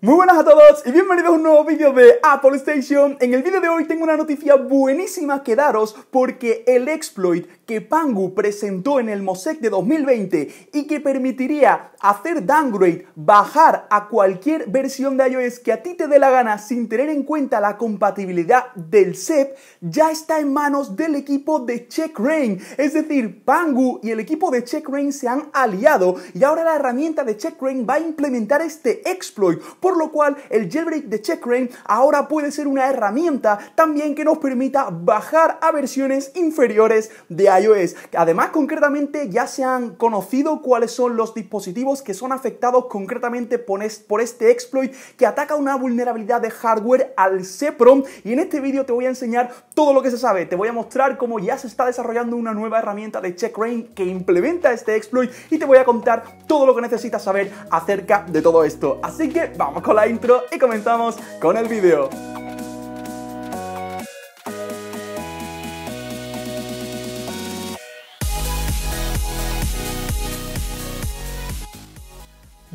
Muy buenas a todos y bienvenidos a un nuevo vídeo de Apple Station. En el vídeo de hoy tengo una noticia buenísima que daros porque el exploit que Pangu presentó en el MOSEC de 2020 y que permitiría hacer downgrade, bajar a cualquier versión de iOS que a ti te dé la gana sin tener en cuenta la compatibilidad del SEP, ya está en manos del equipo de CheckRain. Es decir, Pangu y el equipo de CheckRain se han aliado y ahora la herramienta de CheckRain va a implementar este exploit por lo cual el jailbreak de CheckRain ahora puede ser una herramienta también que nos permita bajar a versiones inferiores de iOS. Además, concretamente ya se han conocido cuáles son los dispositivos que son afectados concretamente por este exploit que ataca una vulnerabilidad de hardware al CEPROM y en este vídeo te voy a enseñar todo lo que se sabe. Te voy a mostrar cómo ya se está desarrollando una nueva herramienta de CheckRain que implementa este exploit y te voy a contar todo lo que necesitas saber acerca de todo esto. Así que vamos con la intro y comenzamos con el vídeo.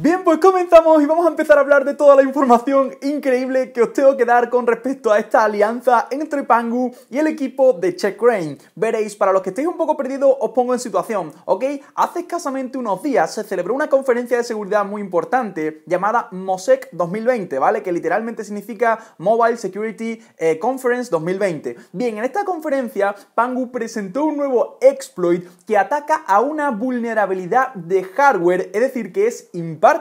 Bien, pues comenzamos y vamos a empezar a hablar de toda la información increíble que os tengo que dar con respecto a esta alianza entre Pangu y el equipo de Check Veréis, para los que estéis un poco perdidos, os pongo en situación, ¿ok? Hace escasamente unos días se celebró una conferencia de seguridad muy importante llamada MOSEC 2020, ¿vale? Que literalmente significa Mobile Security eh, Conference 2020. Bien, en esta conferencia Pangu presentó un nuevo exploit que ataca a una vulnerabilidad de hardware, es decir, que es imparable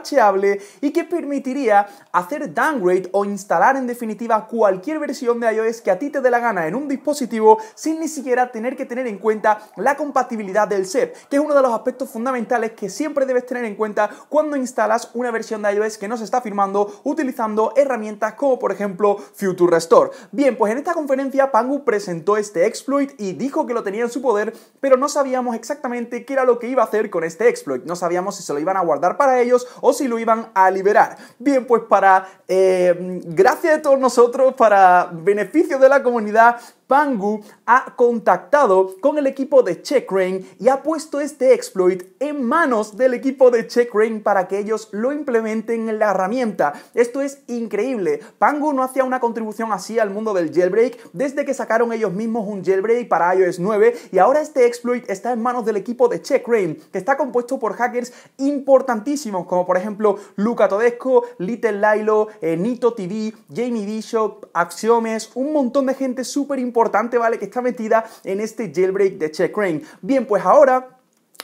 y que permitiría hacer downgrade o instalar en definitiva cualquier versión de iOS que a ti te dé la gana en un dispositivo sin ni siquiera tener que tener en cuenta la compatibilidad del set que es uno de los aspectos fundamentales que siempre debes tener en cuenta cuando instalas una versión de iOS que no se está firmando utilizando herramientas como por ejemplo Future Restore. Bien, pues en esta conferencia Pangu presentó este exploit y dijo que lo tenía en su poder, pero no sabíamos exactamente qué era lo que iba a hacer con este exploit. No sabíamos si se lo iban a guardar para ellos o si lo iban a liberar. Bien, pues para eh, mm, gracias gracia de todos nosotros, para beneficio de la comunidad, Pangu ha contactado con el equipo de Checkrain y ha puesto este exploit en manos del equipo de Checkrain para que ellos lo implementen en la herramienta. Esto es increíble. Pangu no hacía una contribución así al mundo del jailbreak desde que sacaron ellos mismos un jailbreak para iOS 9 y ahora este exploit está en manos del equipo de Checkrain que está compuesto por hackers importantísimos como por ejemplo Luca Todesco, Little Lilo, Nitotv, eh, Nito TV, Jamie Bishop, Axiomes, un montón de gente súper importante importante, ¿vale? Que está metida en este jailbreak de CheckRain. Bien, pues ahora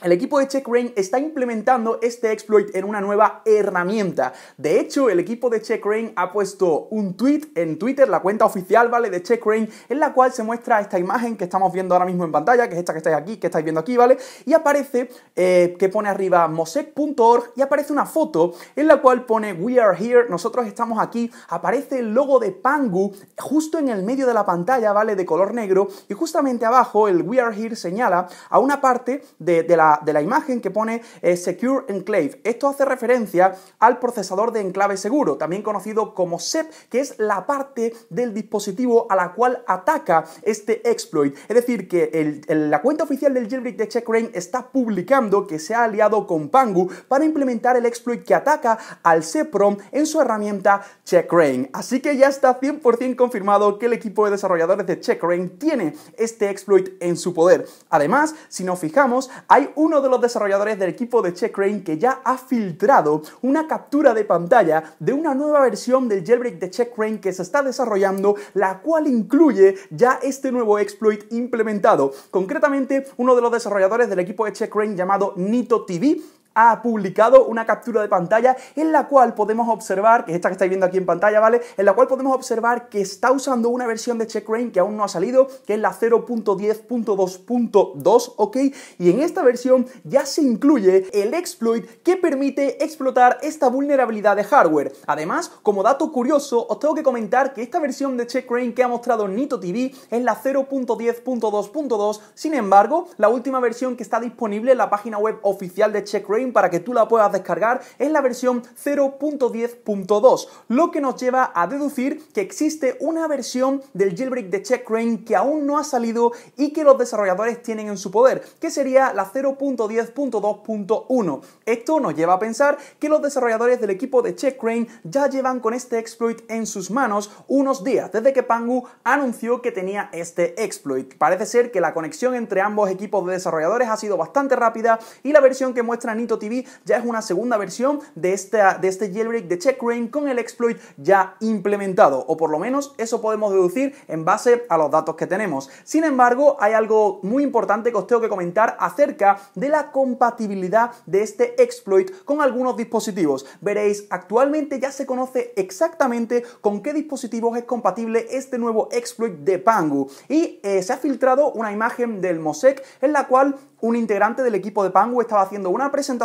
el equipo de CheckRain está implementando este exploit en una nueva herramienta. De hecho, el equipo de CheckRain ha puesto un tweet en Twitter, la cuenta oficial, ¿vale? De CheckRain, en la cual se muestra esta imagen que estamos viendo ahora mismo en pantalla, que es esta que estáis aquí, que estáis viendo aquí, ¿vale? Y aparece eh, que pone arriba mosec.org y aparece una foto en la cual pone We are here, nosotros estamos aquí, aparece el logo de Pangu justo en el medio de la pantalla, ¿vale? De color negro y justamente abajo el We are here señala a una parte de, de la, de la imagen que pone eh, Secure Enclave. Esto hace referencia al procesador de enclave seguro, también conocido como SEP, que es la parte del dispositivo a la cual ataca este exploit. Es decir, que la cuenta oficial del jailbreak de CheckRain está publicando que se ha aliado con Pangu para implementar el exploit que ataca al SEPROM en su herramienta CheckRain. Así que ya está 100% confirmado que el equipo de desarrolladores de CheckRain tiene este exploit en su poder. Además, si nos fijamos, hay uno de los desarrolladores del equipo de CheckRain que ya ha filtrado una captura de pantalla de una nueva versión del jailbreak de CheckRain que se está desarrollando, la cual incluye ya este nuevo exploit implementado. Concretamente, uno de los desarrolladores del equipo de CheckRain llamado NitoTV ha publicado una captura de pantalla en la cual podemos observar, que es esta que estáis viendo aquí en pantalla, ¿vale? En la cual podemos observar que está usando una versión de CheckRain que aún no ha salido, que es la 0.10.2.2, ¿ok? Y en esta versión ya se incluye el exploit que permite explotar esta vulnerabilidad de hardware. Además, como dato curioso, os tengo que comentar que esta versión de CheckRain que ha mostrado Nito TV es la 0.10.2.2, sin embargo, la última versión que está disponible en la página web oficial de CheckRain para que tú la puedas descargar es la versión 0.10.2, lo que nos lleva a deducir que existe una versión del jailbreak de CheckRain que aún no ha salido y que los desarrolladores tienen en su poder, que sería la 0.10.2.1. Esto nos lleva a pensar que los desarrolladores del equipo de CheckRain ya llevan con este exploit en sus manos unos días desde que Pangu anunció que tenía este exploit. Parece ser que la conexión entre ambos equipos de desarrolladores ha sido bastante rápida y la versión que muestra Nito ya es una segunda versión de, esta, de este jailbreak de Check Rain con el exploit ya implementado, o por lo menos eso podemos deducir en base a los datos que tenemos. Sin embargo, hay algo muy importante que os tengo que comentar acerca de la compatibilidad de este exploit con algunos dispositivos. Veréis, actualmente ya se conoce exactamente con qué dispositivos es compatible este nuevo exploit de Pangu y eh, se ha filtrado una imagen del MOSEC en la cual un integrante del equipo de Pangu estaba haciendo una presentación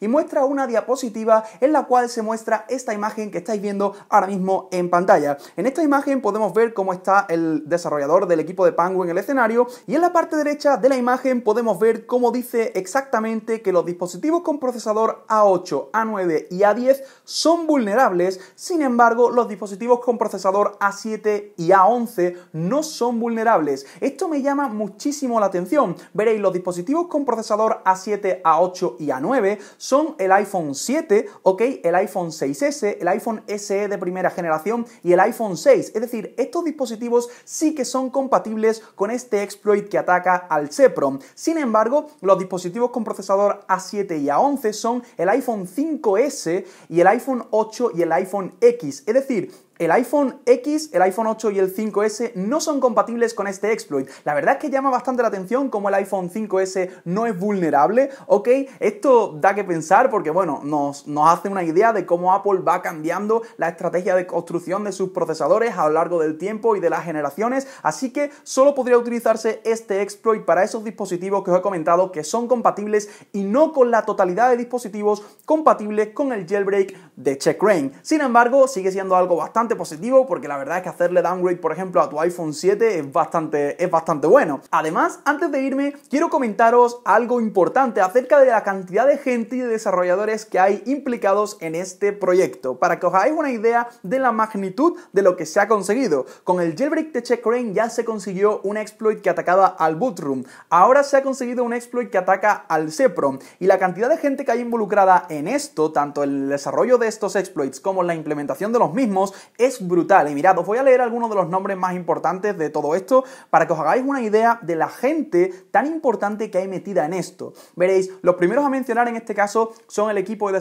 y muestra una diapositiva en la cual se muestra esta imagen que estáis viendo ahora mismo en pantalla. En esta imagen podemos ver cómo está el desarrollador del equipo de Pangu en el escenario y en la parte derecha de la imagen podemos ver cómo dice exactamente que los dispositivos con procesador A8, A9 y A10 son vulnerables, sin embargo los dispositivos con procesador A7 y A11 no son vulnerables. Esto me llama muchísimo la atención. Veréis, los dispositivos con procesador A7, A8 y A9 son el iPhone 7, ¿ok? El iPhone 6S, el iPhone SE de primera generación y el iPhone 6. Es decir, estos dispositivos sí que son compatibles con este exploit que ataca al CEPROM. Sin embargo, los dispositivos con procesador A7 y A11 son el iPhone 5S y el iPhone 8 y el iPhone X. Es decir, el iPhone X, el iPhone 8 y el 5S no son compatibles con este exploit. La verdad es que llama bastante la atención cómo el iPhone 5S no es vulnerable. Ok, esto da que pensar porque, bueno, nos, hace una idea de cómo Apple va cambiando la estrategia de construcción de sus procesadores a lo largo del tiempo y de las generaciones. Así que solo podría utilizarse este exploit para esos dispositivos que os he comentado que son compatibles y no con la totalidad de dispositivos compatibles con el jailbreak de Checkrain. Sin embargo, sigue siendo algo bastante positivo porque la verdad es que hacerle downgrade, por ejemplo, a tu iPhone 7 es bastante, es bastante bueno. Además, antes de irme, quiero comentaros algo importante acerca de la cantidad de gente y de desarrolladores que hay implicados en este proyecto, para que os hagáis una idea de la magnitud de lo que se ha conseguido. Con el jailbreak de CheckRain ya se consiguió un exploit que atacaba al Bootroom. Ahora se ha conseguido un exploit que ataca al CEPROM. Y la cantidad de gente que hay involucrada en esto, tanto el desarrollo de estos exploits como la implementación de los mismos, es brutal. Y mirad, os voy a leer algunos de los nombres más importantes de todo esto para que os hagáis una idea de la gente tan importante que hay metida en esto. Veréis, los primeros a mencionar en este caso son el equipo de,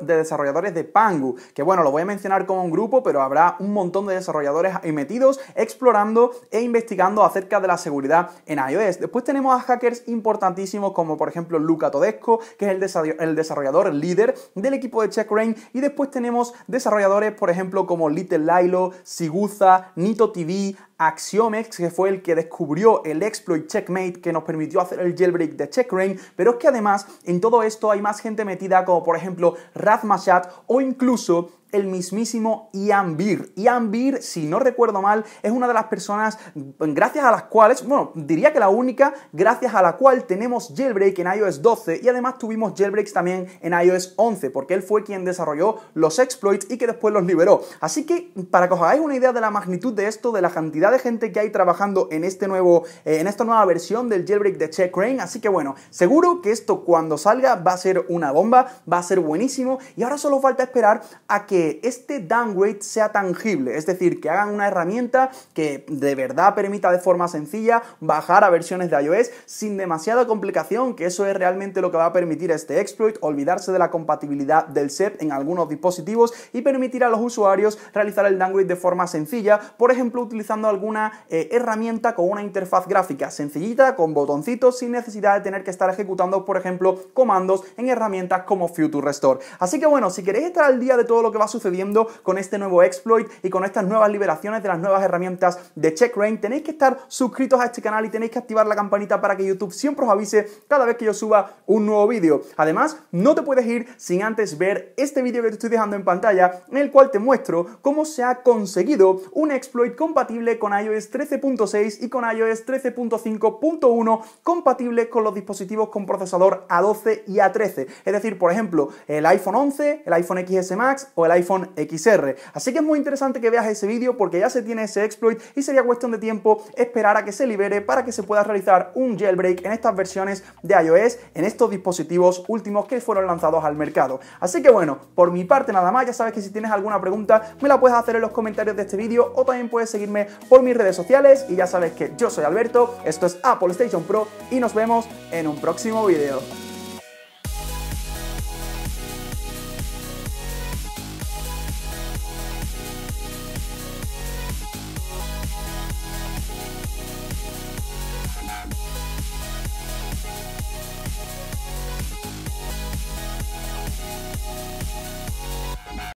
desarrolladores de Pangu, que bueno, lo voy a mencionar como un grupo, pero habrá un montón de desarrolladores metidos explorando e investigando acerca de la seguridad en iOS. Después tenemos a hackers importantísimos como por ejemplo Luca Todesco, que es el, el desarrollador líder del equipo de CheckRain, y después tenemos desarrolladores, por ejemplo, como Little Lailo, Siguza, Nito TV, Axiomex, que fue el que descubrió el exploit Checkmate que nos permitió hacer el jailbreak de CheckRain, pero es que además en todo esto hay más gente metida como por ejemplo Razmashat o incluso el mismísimo Ian Beer. Ian Beer, si no recuerdo mal, es una de las personas gracias a las cuales, bueno, diría que la única gracias a la cual tenemos jailbreak en iOS 12 y además tuvimos jailbreaks también en iOS 11, porque él fue quien desarrolló los exploits y que después los liberó. Así que para que os hagáis una idea de la magnitud de esto, de la cantidad de gente que hay trabajando en, este nuevo, eh, en esta nueva versión del jailbreak de Check n Así que bueno, seguro que esto cuando salga va a ser una bomba, va a ser buenísimo y ahora solo falta esperar a que este downgrade sea tangible, es decir, que hagan una herramienta que de verdad permita de forma sencilla bajar a versiones de iOS sin demasiada complicación, que eso es realmente lo que va a permitir este exploit, olvidarse de la compatibilidad del set en algunos dispositivos y permitir a los usuarios realizar el downgrade de forma sencilla, por ejemplo utilizando alguna eh, herramienta con una interfaz gráfica sencillita, con botoncitos, sin necesidad de tener que estar ejecutando, por ejemplo, comandos en herramientas como Future Restore. Así que bueno, si queréis estar al día de todo lo que va sucediendo con este nuevo exploit y con estas nuevas liberaciones de las nuevas herramientas de CheckRain, tenéis que estar suscritos a este canal y tenéis que activar la campanita para que YouTube siempre os avise cada vez que yo suba un nuevo vídeo. Además, no te puedes ir sin antes ver este vídeo que te estoy dejando en pantalla, en el cual te muestro cómo se ha conseguido un exploit compatible con iOS 13.6 y con iOS 13.5.1 compatible con los dispositivos con procesador A12 y A13. Es decir, por ejemplo, el iPhone 11, el iPhone XS Max o el iPhone XR. Así que es muy interesante que veas ese vídeo porque ya se tiene ese exploit y sería cuestión de tiempo esperar a que se libere para que se pueda realizar un jailbreak en estas versiones de iOS, en estos dispositivos últimos que fueron lanzados al mercado. Así que bueno, por mi parte nada más, ya sabes que si tienes alguna pregunta me la puedes hacer en los comentarios de este vídeo o también puedes seguirme por mis redes sociales y ya sabes que yo soy Alberto, esto es Apple Station Pro y nos vemos en un próximo video.